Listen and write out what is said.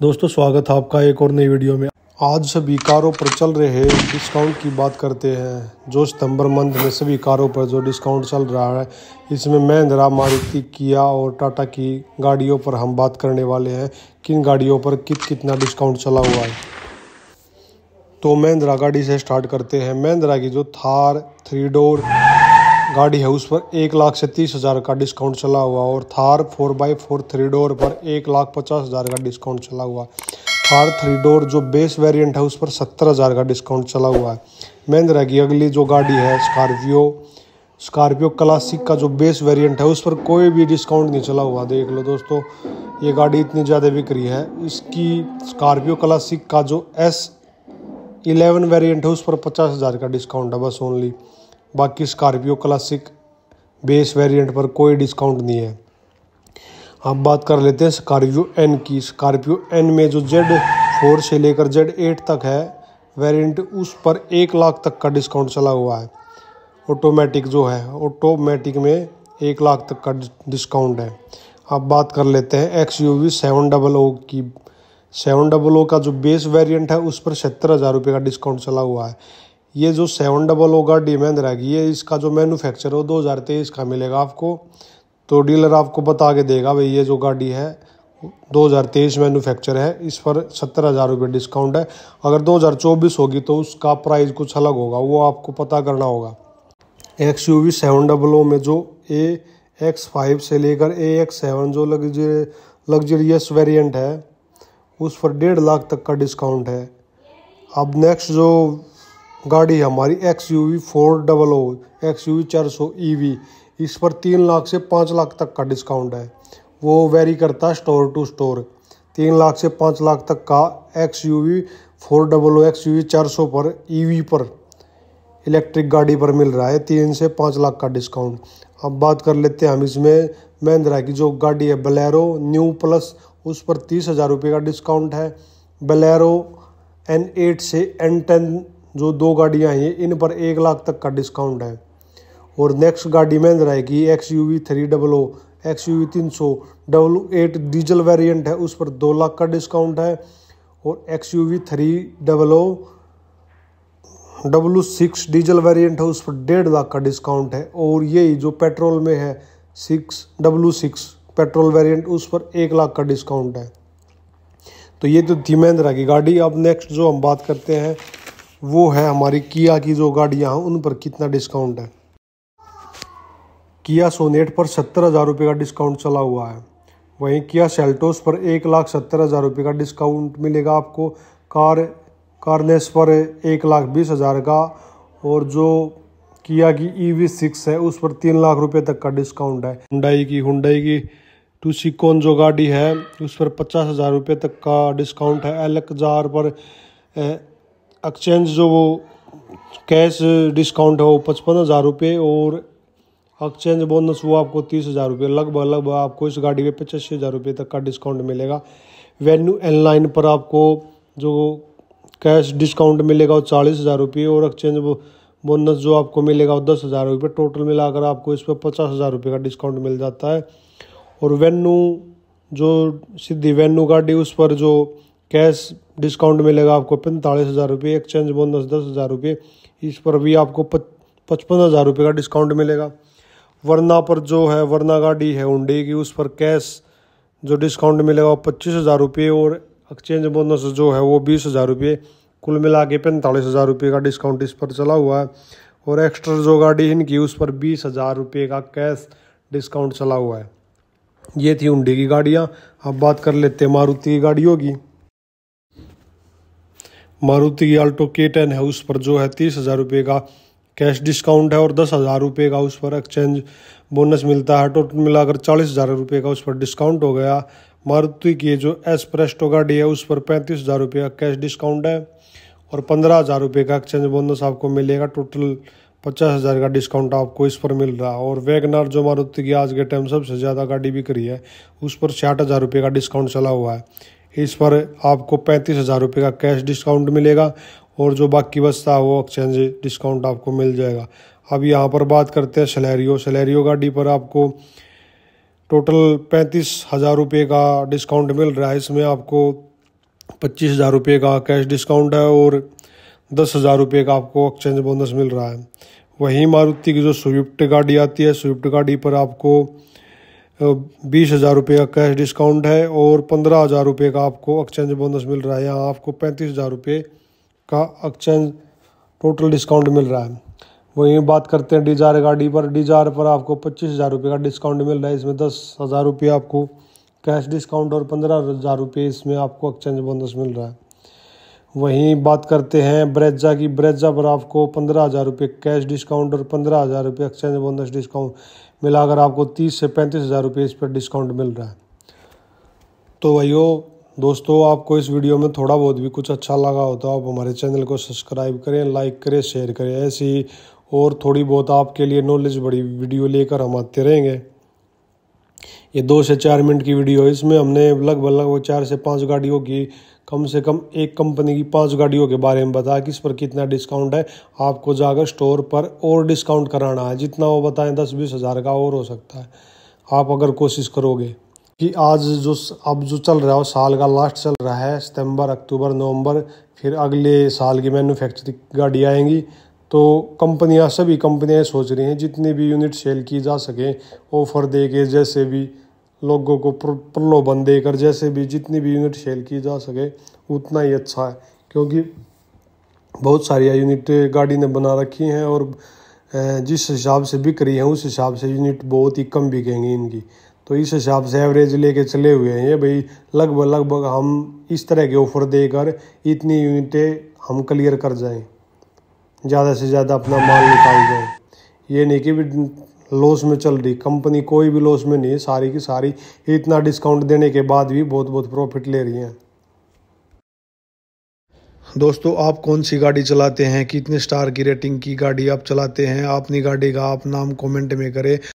दोस्तों स्वागत है आपका एक और नई वीडियो में आज सभी कारों पर चल रहे डिस्काउंट की बात करते हैं जो सितंबर मंथ में सभी कारों पर जो डिस्काउंट चल रहा है इसमें महिंद्रा मारुति किया और टाटा की गाड़ियों पर हम बात करने वाले हैं किन गाड़ियों पर कित कितना डिस्काउंट चला हुआ है तो महिंद्रा गाड़ी से स्टार्ट करते हैं महिंद्रा की जो थार थ्री डोर गाड़ी हाउस पर एक लाख से तीस हज़ार का डिस्काउंट चला हुआ और Thar four by four three door पर एक लाख पचास हज़ार का डिस्काउंट चला हुआ थार थ्री डोर जो बेस वेरिएंट है उस पर सत्तर हज़ार का डिस्काउंट चला हुआ है महिंद्रा की अगली जो गाड़ी है स्कॉर्पियो स्कॉर्पियो क्लासिक का जो बेस वेरिएंट है उस पर कोई भी डिस्काउंट नहीं चला हुआ देख लो दोस्तों ये गाड़ी इतनी ज़्यादा बिक रही है इसकी स्कॉर्पियो क्लासिक का जो एस इलेवन वेरियंट है उस पर पचास हज़ार का डिस्काउंट है बस ओनली बाकी स्कॉर्पियो क्लासिक बेस वेरिएंट पर कोई डिस्काउंट नहीं है अब बात कर लेते हैं स्कॉर्पियो एन की स्कॉर्पियो एन में जो जेड फोर से लेकर जेड एट तक है वेरिएंट उस पर एक लाख तक का डिस्काउंट चला हुआ है ऑटोमेटिक जो है ऑटोमेटिक में एक लाख तक का डिस्काउंट है अब बात कर लेते हैं X U V seven double O की सेवन डबल ओ का जो बेस वेरिएंट है उस पर सत्तर हज़ार रुपये का डिस्काउंट चला हुआ है ये जो सेवन डबल होगा डी में रहेगी ये इसका जो मैनुफैक्चर हो दो हज़ार तेईस का मिलेगा आपको तो डीलर आपको बता के देगा भाई ये जो गाड़ी है 2023 मैन्युफैक्चर है इस पर सत्तर हज़ार रुपये डिस्काउंट है अगर 2024 होगी तो उसका प्राइस कुछ अलग होगा वो आपको पता करना होगा X U V seven double O में जो ए एक्स फाइव से लेकर ए एक्स सेवन जो लग्जरियस वेरियंट है उस पर डेढ़ लाख तक का डिस्काउंट है अब नेक्स्ट जो गाड़ी हमारी X U V four double O X U V चार सौ ई e वी इस पर तीन लाख से पाँच लाख तक का डिस्काउंट है वो वेरी करता है स्टोर टू स्टोर तीन लाख से पाँच लाख तक का X U V four double O X U V चार सौ पर ई e वी पर इलेक्ट्रिक गाड़ी पर मिल रहा है तीन से पाँच लाख का डिस्काउंट अब बात कर लेते हैं हम इसमें महिंद्रा की जो गाड़ी है बलेरो न्यू प्लस उस पर तीस हज़ार रुपये का डिस्काउंट है बलेरो एन एट से एन टेन जो दो गाड़ियाँ हैं इन पर एक लाख तक का डिस्काउंट है और नेक्स्ट गाड़ी में है कि X U V three double O X U V तीन सौ डब्लू एट डीजल वेरियंट है उस पर दो लाख का डिस्काउंट है और X U V three double O W six diesel variant है उस पर डेढ़ लाख का डिस्काउंट है और ये जो पेट्रोल में है six W six petrol variant उस पर एक लाख का डिस्काउंट है तो ये तो थी महिंद्रा की गाड़ी अब नेक्स्ट जो हम बात करते हैं वो है हमारी किया की जो गाड़ियाँ हैं उन पर कितना डिस्काउंट है किया सोनेट पर सत्तर हज़ार रुपये का डिस्काउंट चला हुआ है वहीं किया सेल्टोस पर एक लाख सत्तर हज़ार रुपये का डिस्काउंट मिलेगा आपको कार कारनेस पर एक लाख बीस हज़ार का और जो किया की ई वी सिक्स है उस पर तीन लाख रुपये तक का डिस्काउंट है हुंडई की हुडाई की टू सिकोन जो गाड़ी है उस पर पचास हज़ार रुपये तक का डिस्काउंट है एलक जार पर ए, एक्सचेंज जो वो कैश डिस्काउंट है वो पचपन हज़ार रुपये और एक्सचेंज बोनस वो आपको तीस हज़ार रुपये लगभग लगभग आपको इस गाड़ी पे पचासी हज़ार रुपये तक का डिस्काउंट मिलेगा वेन्यू एन लाइन पर आपको जो कैश डिस्काउंट मिलेगा वो चालीस हज़ार रुपये और एक्सचेंज बोनस जो आपको मिलेगा वो दस हज़ार रुपये टोटल मिलाकर आपको इस पर पचास हज़ार रुपये का डिस्काउंट मिल जाता है और वेन्यू जो सीधी वेन्यू गाड़ी उस पर जो कैश डिस्काउंट मिलेगा आपको पैंतालीस हज़ार रुपये एक्सचेंज बोनस दस हज़ार रुपये इस पर भी आपको पचपन हज़ार रुपये का डिस्काउंट मिलेगा वरना पर जो है वरना गाड़ी है उंडे की उस पर कैश जो डिस्काउंट मिलेगा वो पच्चीस हज़ार रुपये और एक्सचेंज बोनस जो है वो बीस हज़ार रुपये कुल मिला के पैंतालीस हज़ार रुपये का डिस्काउंट इस पर चला हुआ है और एक्स्ट्रा जो गाड़ी इनकी उस पर बीस हज़ार रुपये का कैश डिस्काउंट चला हुआ है ये थी उंडे की गाड़ियाँ अब बात कर लेते हैं मारुति की गाड़ियों की मारुति की आल्टो के टेन है उस पर जो है तीस हज़ार रुपये का कैश डिस्काउंट है और दस हज़ार रुपये का उस पर एक्सचेंज बोनस मिलता है टोटल मिलाकर चालीस हज़ार रुपये का उस पर डिस्काउंट हो गया मारुति की जो एस प्रेस्टो गाड़ी है उस पर पैंतीस हज़ार रुपये का कैश डिस्काउंट है और पंद्रह हज़ार रुपये का एक्सचेंज बोनस आपको मिलेगा टोटल पचास हज़ार का डिस्काउंट आपको इस पर मिल रहा है और वैगनार जो मारुति की आज के टाइम सबसे ज़्यादा गाड़ी बिक रही है उस पर छियाठ हज़ार रुपये का डिस्काउंट चला हुआ है इस पर आपको पैंतीस हज़ार रुपये का कैश डिस्काउंट मिलेगा और जो बाकी बचता है वो एक्सचेंज डिस्काउंट आपको मिल जाएगा अब यहाँ पर बात करते हैं सलेरियो सलेरियो गाड़ी पर आपको टोटल पैंतीस हज़ार रुपये का डिस्काउंट मिल रहा है इसमें आपको पच्चीस हज़ार रुपये का कैश डिस्काउंट है और दस हज़ार रुपये का आपको एक्सचेंज बोनस मिल रहा है वहीं मारुति की जो स्विफ्ट गाड़ी आती है स्विफ्ट गाड़ी पर आपको बीस हज़ार रुपये का कैश डिस्काउंट है और पंद्रह हज़ार रुपये का आपको एक्सचेंज बोनस मिल रहा है यहाँ आपको पैंतीस हज़ार रुपये का एक्सचेंज टोटल डिस्काउंट मिल रहा है वहीं बात करते हैं डिजायर गाड़ी पर डिजायर पर आपको पच्चीस हज़ार रुपये का डिस्काउंट मिल रहा है इसमें दस हज़ार रुपये आपको कैश डिस्काउंट और पंद्रह हज़ार रुपये इसमें आपको एक्सचेंज बोनस मिल रहा है वहीं बात करते हैं ब्रेजा की ब्रेजा पर आपको पंद्रह हज़ार रुपये कैश डिस्काउंट और पंद्रह हज़ार रुपये एक्सचेंज बोनस डिस्काउंट मिलाकर आपको तीस से पैंतीस हज़ार रुपये इस पर डिस्काउंट मिल रहा है तो भैयो दोस्तों आपको इस वीडियो में थोड़ा बहुत भी कुछ अच्छा लगा हो तो आप हमारे चैनल को सब्सक्राइब करें लाइक करें शेयर करें ऐसी और थोड़ी बहुत आपके लिए नॉलेज बड़ी वीडियो लेकर हम आते रहेंगे ये दो से चार मिनट की वीडियो है इसमें हमने लगभग लगभग चार से पाँच गाड़ियों की कम से कम एक कंपनी की पांच गाड़ियों के बारे में बताया कि इस पर कितना डिस्काउंट है आपको जाकर स्टोर पर और डिस्काउंट कराना है जितना वो बताएं दस बीस हज़ार का और हो सकता है आप अगर कोशिश करोगे कि आज जो अब जो चल रहा है साल का लास्ट चल रहा है सितंबर अक्टूबर नवंबर फिर अगले साल की मैन्युफैक्चरिंग गाड़ी आएंगी तो कंपनियां सभी कंपनियां सोच रही हैं जितनी भी यूनिट सेल की जा सकें ऑफ़र दे के जैसे भी लोगों को प्रलोभन देकर जैसे भी जितनी भी यूनिट सेल की जा सके उतना ही अच्छा है क्योंकि बहुत सारी यूनिट गाड़ी ने बना रखी हैं और जिस हिसाब से बिक रही हैं उस हिसाब से यूनिट बहुत ही कम बिकेंगी इनकी तो इस हिसाब से एवरेज लेके चले हुए हैं ये भाई लगभग लगभग हम इस तरह के ऑफ़र देकर इतनी यूनिटें हम क्लियर कर जाएं ज़्यादा से ज़्यादा अपना माल निकाल जाएं ये नहीं कि लॉस में चल रही कंपनी कोई भी लॉस में नहीं है सारी की सारी इतना डिस्काउंट देने के बाद भी बहुत बहुत प्रॉफिट ले रही हैं दोस्तों आप कौन सी गाड़ी चलाते हैं कितने स्टार की रेटिंग की गाड़ी आप चलाते हैं अपनी गाड़ी का आप नाम कमेंट में करें